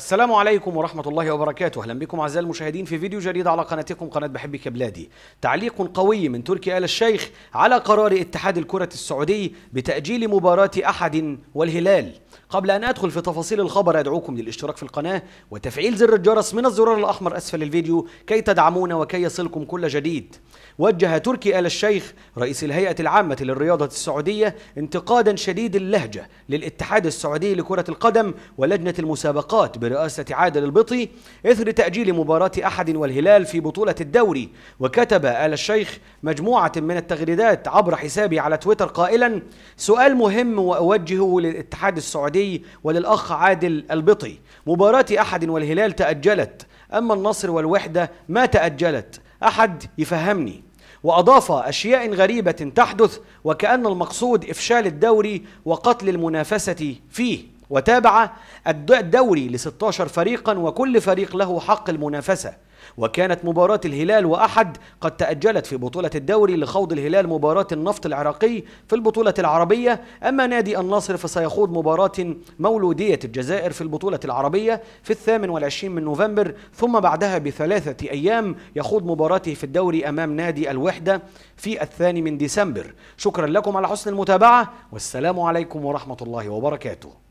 السلام عليكم ورحمة الله وبركاته أهلا بكم أعزائي المشاهدين في فيديو جديد على قناتكم قناة بحبك بلادي تعليق قوي من تركي آل الشيخ على قرار اتحاد الكرة السعودي بتأجيل مباراة أحد والهلال قبل أن أدخل في تفاصيل الخبر أدعوكم للاشتراك في القناة وتفعيل زر الجرس من الزرار الأحمر أسفل الفيديو كي تدعمونا وكي يصلكم كل جديد وجه تركي آل الشيخ رئيس الهيئة العامة للرياضة السعودية انتقادا شديد اللهجة للاتحاد السعودي لكرة القدم ولجنة المسابقات برئاسة عادل البطي إثر تأجيل مباراة أحد والهلال في بطولة الدوري وكتب آل الشيخ مجموعة من التغريدات عبر حسابي على تويتر قائلا سؤال مهم وأوجهه للاتحاد السعودي السعودي وللأخ عادل البطي مباراة أحد والهلال تأجلت أما النصر والوحدة ما تأجلت أحد يفهمني وأضاف أشياء غريبة تحدث وكأن المقصود إفشال الدوري وقتل المنافسة فيه وتابع الدوري ل 16 فريقا وكل فريق له حق المنافسة وكانت مباراة الهلال وأحد قد تأجلت في بطولة الدوري لخوض الهلال مباراة النفط العراقي في البطولة العربية أما نادي النصر فسيخوض مباراة مولودية الجزائر في البطولة العربية في الثامن والعشرين من نوفمبر ثم بعدها بثلاثة أيام يخوض مباراته في الدوري أمام نادي الوحدة في الثاني من ديسمبر شكرا لكم على حسن المتابعة والسلام عليكم ورحمة الله وبركاته